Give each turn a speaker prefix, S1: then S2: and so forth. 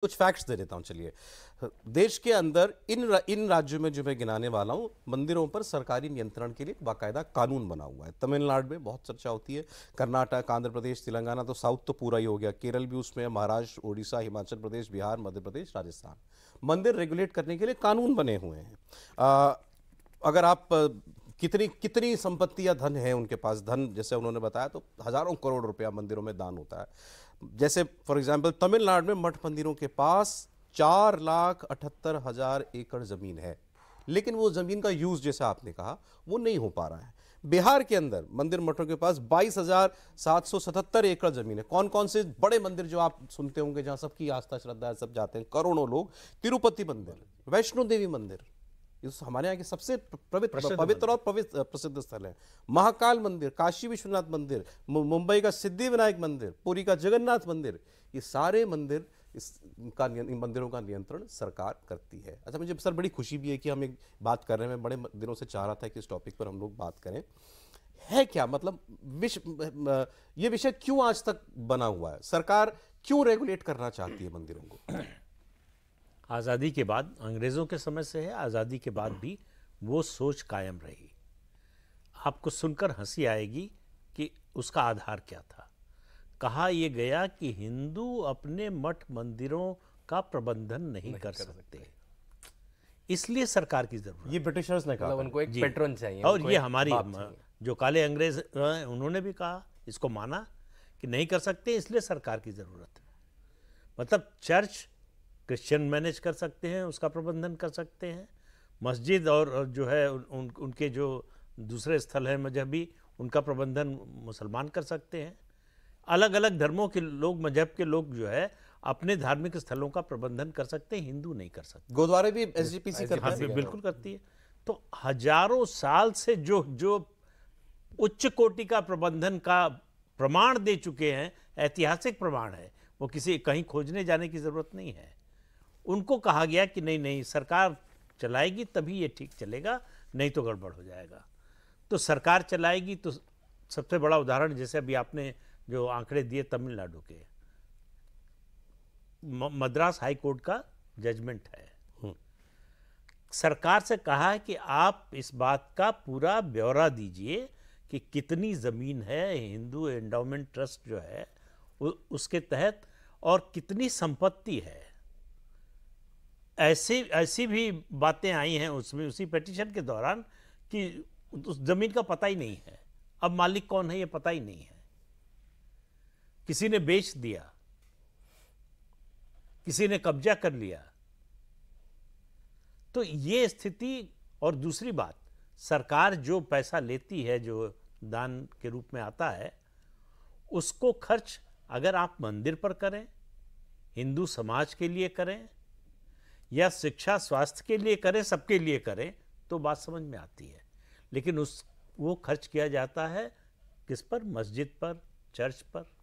S1: कुछ फैक्ट्स दे देता हूँ चलिए देश के अंदर इन रा, इन राज्यों में जो मैं गिनाने वाला हूँ मंदिरों पर सरकारी नियंत्रण के लिए बाकायदा कानून बना हुआ है तमिलनाडु में बहुत चर्चा होती है कर्नाटक आंध्र प्रदेश तेलंगाना तो साउथ तो पूरा ही हो गया केरल भी उसमें महाराष्ट्र उड़ीसा हिमाचल प्रदेश बिहार मध्य प्रदेश राजस्थान मंदिर रेगुलेट करने के लिए कानून बने हुए हैं अगर आप कितनी कितनी संपत्ति या धन है उनके पास धन जैसे उन्होंने बताया तो हजारों करोड़ रुपया मंदिरों में दान होता है जैसे फॉर एग्जाम्पल तमिलनाडु में मठ मंदिरों के पास चार लाख अठहत्तर हजार एकड़ ज़मीन है लेकिन वो ज़मीन का यूज़ जैसा आपने कहा वो नहीं हो पा रहा है बिहार के अंदर मंदिर मठों के पास बाईस हजार सात सौ सतहत्तर एकड़ जमीन है कौन कौन से बड़े मंदिर जो आप सुनते होंगे जहां सबकी आस्था श्रद्धा सब जाते हैं करोड़ों लोग तिरुपति मंदिर वैष्णो देवी मंदिर हमारे यहाँ के सबसे पवित्र पवित्र और पवित्र प्रसिद्ध स्थल है महाकाल मंदिर काशी विश्वनाथ मंदिर मुंबई का सिद्धि विनायक मंदिर पुरी का जगन्नाथ मंदिर ये सारे मंदिर इस का इन मंदिरों का नियंत्रण सरकार करती है अच्छा मुझे सर बड़ी खुशी भी है कि हम एक बात कर रहे हैं मैं बड़े दिनों से चाह रहा था कि इस टॉपिक पर हम लोग बात करें है क्या मतलब विश्व ये विषय क्यों आज तक बना हुआ है सरकार क्यों रेगुलेट करना चाहती है मंदिरों को
S2: आज़ादी के बाद अंग्रेज़ों के समय से है आज़ादी के बाद भी वो सोच कायम रही आपको सुनकर हंसी आएगी कि उसका आधार क्या था कहा यह गया कि हिंदू अपने मठ मंदिरों का प्रबंधन नहीं, नहीं कर, कर सकते, सकते। इसलिए सरकार की जरूरत
S1: ये ब्रिटिशर्स ने कहा मतलब उनको एक पेट्रन चाहिए और ये हमारी
S2: जो काले अंग्रेज उन्होंने भी कहा इसको माना कि नहीं कर सकते इसलिए सरकार की जरूरत है मतलब चर्च क्रिश्चियन मैनेज कर सकते हैं उसका प्रबंधन कर सकते हैं मस्जिद और जो है उन उनके जो दूसरे स्थल हैं मजहबी उनका प्रबंधन मुसलमान कर सकते हैं अलग अलग धर्मों के लोग मजहब के लोग जो है अपने धार्मिक स्थलों का प्रबंधन कर सकते हैं हिंदू नहीं कर सकते गुरुद्वारे भी एस जी पी सी बिल्कुल करती है तो हजारों साल से जो जो उच्च कोटि का प्रबंधन का प्रमाण दे चुके हैं ऐतिहासिक प्रमाण है वो किसी कहीं खोजने जाने की ज़रूरत नहीं है उनको कहा गया कि नहीं नहीं सरकार चलाएगी तभी ये ठीक चलेगा नहीं तो गड़बड़ हो जाएगा तो सरकार चलाएगी तो सबसे बड़ा उदाहरण जैसे अभी आपने जो आंकड़े दिए तमिलनाडु के मद्रास हाई कोर्ट का जजमेंट है हम्म। सरकार से कहा है कि आप इस बात का पूरा ब्यौरा दीजिए कि कितनी ज़मीन है हिंदू एंडाउमेंट ट्रस्ट जो है उसके तहत और कितनी संपत्ति है ऐसी ऐसी भी बातें आई हैं उसमें उसी पटिशन के दौरान कि उस जमीन का पता ही नहीं है अब मालिक कौन है ये पता ही नहीं है किसी ने बेच दिया किसी ने कब्जा कर लिया तो ये स्थिति और दूसरी बात सरकार जो पैसा लेती है जो दान के रूप में आता है उसको खर्च अगर आप मंदिर पर करें हिंदू समाज के लिए करें या शिक्षा स्वास्थ्य के लिए करें सबके लिए करें तो बात समझ में आती है लेकिन उस वो खर्च किया जाता है किस पर मस्जिद पर चर्च पर